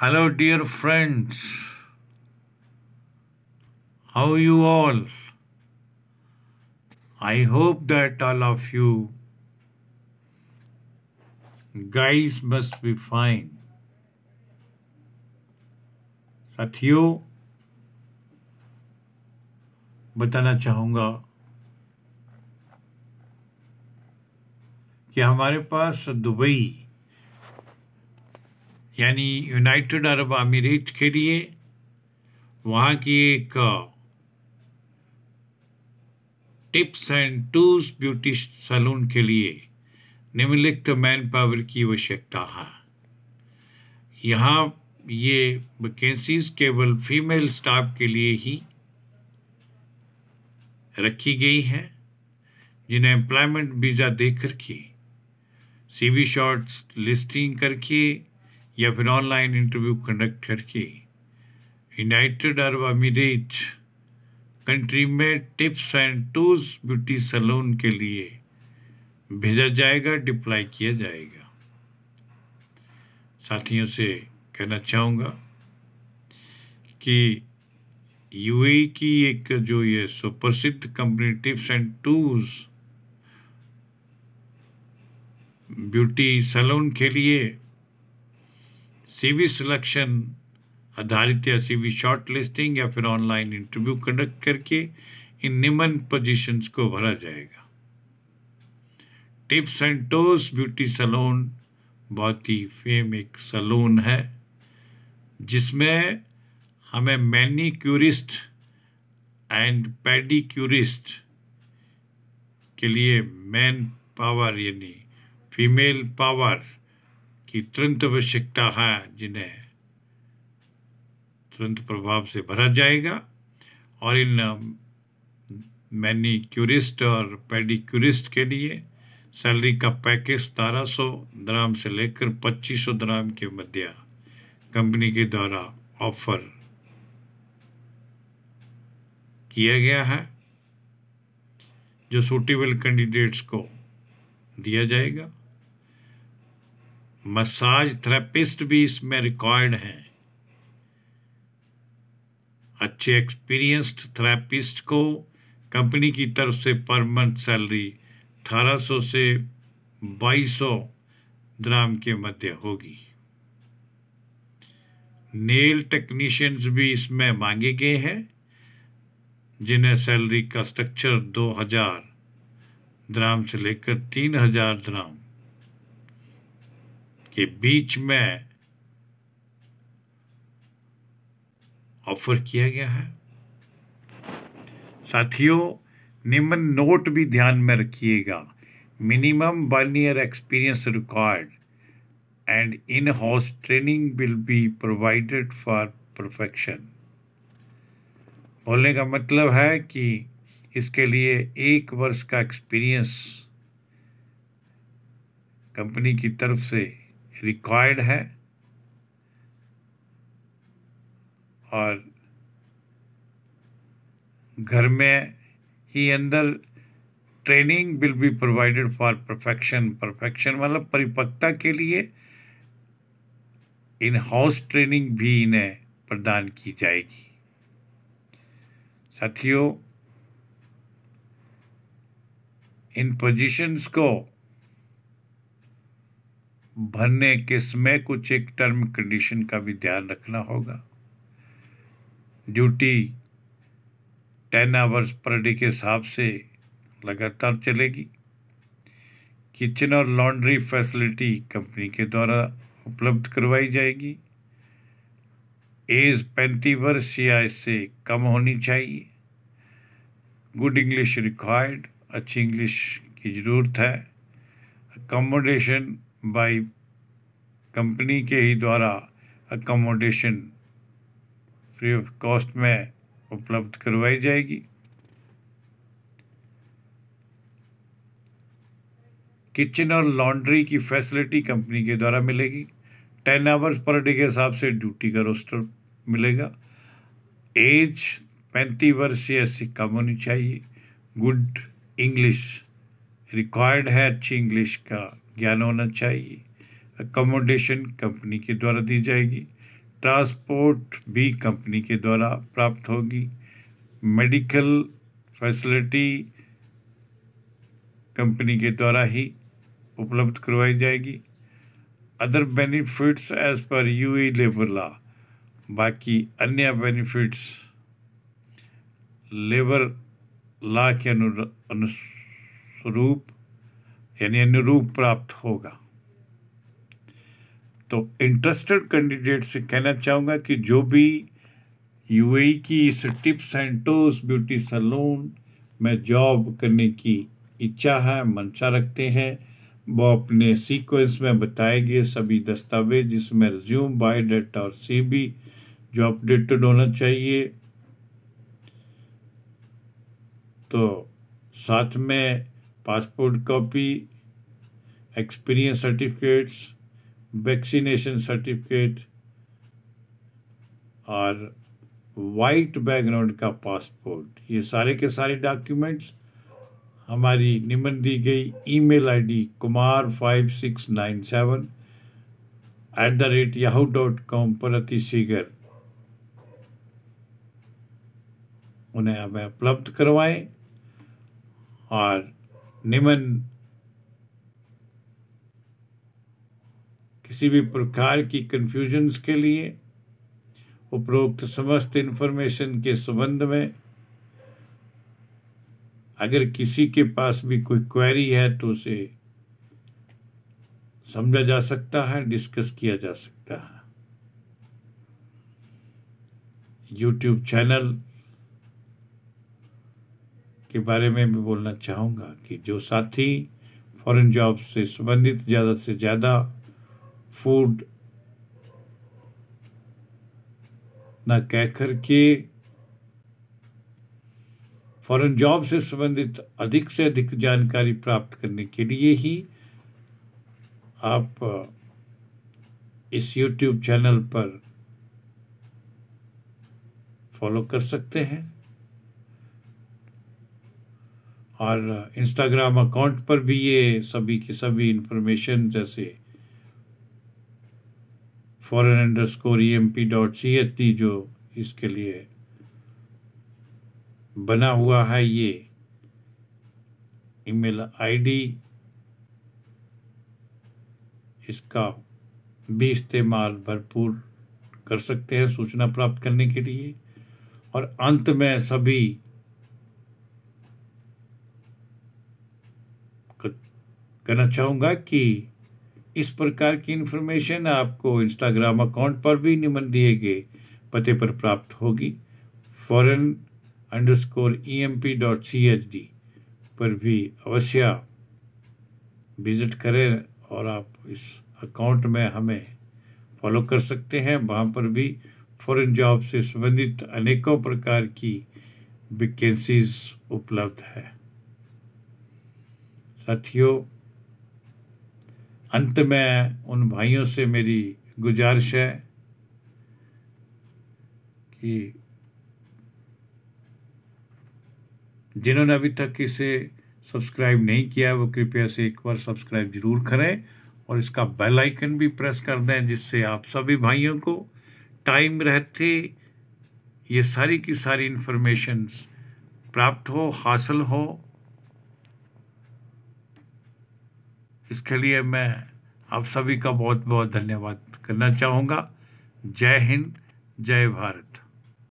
Hello, dear friends. How are you all? I hope that all of you guys must be fine. साथियों बताना चाहूँगा कि हमारे पास Dubai. यानी यूनाइटेड अरब अमीरेट के लिए वहाँ की एक tips and tools beauty salon के लिए निम्नलिखित मैन पावर की आवश्यकता है यहाँ ये वैकेंसीज केवल फीमेल स्टाफ के लिए ही रखी गई है जिन्हें एम्प्लॉयमेंट वीज़ा देख करके सी वी शॉर्ट्स लिस्टिंग करके या फिर ऑनलाइन इंटरव्यू कंडक्ट करके यूनाइटेड अरब अमीरेट कंट्री में tips and tools beauty salon के लिए भेजा जाएगा डिप्लाई किया जाएगा साथियों से कहना चाहूँगा कि यूएई e की एक जो ये सुप्रसिद्ध company tips and tools beauty salon के लिए सीवी सिलेक्शन आधारित या सीवी शॉर्ट लिस्टिंग या फिर ऑनलाइन इंटरव्यू कंडक्ट करके इन निम्न पोजीशंस को भरा जाएगा tips and tools beauty salon बहुत ही फेम एक सलोन है जिसमें हमें manicurist and pedicurist के लिए मैन पावर यानी फीमेल पावर की तुरंत आवश्यकता है जिन्हें तुरंत प्रभाव से भरा जाएगा और इन क्यूरिस्ट और पेडिक्यूरिस्ट के लिए सैलरी का पैकेज सतारह सौ दराम से लेकर पच्चीस सौ दराम के मध्य कंपनी के द्वारा ऑफर किया गया है जो सूटेबल कैंडिडेट्स को दिया जाएगा मसाज थेरेपिस्ट भी इसमें रिकॉर्ड हैं अच्छे एक्सपीरियंस्ड थेरेपिस्ट को कंपनी की तरफ से पर मंथ सैलरी 1800 से 2200 ग्राम के मध्य होगी नेल टेक्नीशियंस भी इसमें मांगे गए हैं जिन्हें सैलरी का स्ट्रक्चर 2000 द्राम से लेकर 3000 द्राम के बीच में ऑफर किया गया है साथियों निम्न नोट भी ध्यान में रखिएगा minimum one year experience required and in house training will be provided for perfection बोलने का मतलब है कि इसके लिए एक वर्ष का एक्सपीरियंस कंपनी की तरफ से रिक्वायर्ड है और घर में ही अंदर training will be provided for perfection perfection मतलब परिपक्वता के लिए इन हाउस ट्रेनिंग भी इन्हें प्रदान की जाएगी साथियों इन पोजीशंस को भरने समय कुछ एक टर्म कंडीशन का भी ध्यान रखना होगा duty ten hours per day के हिसाब से लगातार चलेगी किचन और लॉन्ड्री फैसिलिटी कंपनी के द्वारा उपलब्ध करवाई जाएगी एज पैंतीस वर्ष या इससे कम होनी चाहिए गुड इंग्लिश रिक्वायर्ड अच्छी इंग्लिश की ज़रूरत है अकोमोडेशन बाई कंपनी के ही द्वारा अकोमोडेशन फ्री ऑफ कॉस्ट में उपलब्ध करवाई जाएगी किचन और लॉन्ड्री की फैसिलिटी कंपनी के द्वारा मिलेगी टेन आवर्स पर डे के हिसाब से ड्यूटी का रोस्टर मिलेगा एज पैंतीस वर्ष से ऐसी कम होनी चाहिए गुड इंग्लिश रिक्वायर्ड है अच्छी इंग्लिश का ज्ञान होना चाहिए अकोमोडेशन कंपनी के द्वारा दी जाएगी ट्रांसपोर्ट भी कंपनी के द्वारा प्राप्त होगी मेडिकल फैसिलिटी कंपनी के द्वारा ही उपलब्ध करवाई जाएगी other benefits as per U E labour law बाकी अन्य बेनिफिट्स लेबर लॉ के अनुरूप यानी अनुरूप प्राप्त होगा तो इंटरेस्टेड कैंडिडेट से कहना चाहूँगा कि जो भी यूएई e की इस tips and tools beauty salon में जॉब करने की इच्छा है मंशा रखते हैं वो अपने सीक्वेंस में बताए गए सभी दस्तावेज जिसमें रिज्यूम बायोडाटा और सीबी जो अपडेटेड होना चाहिए तो साथ में passport copy experience certificates vaccination certificate और वाइट बैकग्राउंड का पासपोर्ट ये सारे के सारे डॉक्यूमेंट्स हमारी निम्न दी गई email ID Kumar five six nine seven at the rate Yahoo dot com पर अतिशीघ्र उन्हें हमें उपलब्ध करवाएं और निमन किसी भी प्रकार की कंफ्यूजन्स के लिए उपरोक्त समस्त इन्फॉर्मेशन के संबंध में अगर किसी के पास भी कोई क्वेरी है तो उसे समझा जा सकता है डिस्कस किया जा सकता है यूट्यूब चैनल के बारे में भी बोलना चाहूँगा कि जो साथी फॉरेन जॉब से संबंधित ज़्यादा से ज़्यादा फूड ना कहकर के फॉरेन जॉब से संबंधित अधिक से अधिक जानकारी प्राप्त करने के लिए ही आप इस यूट्यूब चैनल पर फॉलो कर सकते हैं और इंस्टाग्राम अकाउंट पर भी ये सभी की सभी इंफॉर्मेशन जैसे foreign underscore E M P dot C H D जो इसके लिए बना हुआ है ये ईमेल आईडी इसका भी इस्तेमाल भरपूर कर सकते हैं सूचना प्राप्त करने के लिए और अंत में सभी करना चाहूँगा कि इस प्रकार की इन्फॉर्मेशन आपको इंस्टाग्राम अकाउंट पर भी निमन दिए गए पते पर प्राप्त होगी foreign underscore E M P dot C H D पर भी अवश्य आप विजिट करें और आप इस अकाउंट में हमें फॉलो कर सकते हैं वहाँ पर भी फॉरेन जॉब से संबंधित अनेकों प्रकार की वैकेंसीज उपलब्ध है साथियों अंत में उन भाइयों से मेरी गुजारिश है कि जिन्होंने अभी तक इसे सब्सक्राइब नहीं किया है वो कृपया से एक बार सब्सक्राइब जरूर करें और इसका बेल आइकन भी प्रेस कर दें जिससे आप सभी भाइयों को टाइम रहते ये सारी की सारी इन्फॉर्मेशंस प्राप्त हो हासिल हो इसके लिए मैं आप सभी का बहुत बहुत धन्यवाद करना चाहूँगा जय हिंद जय भारत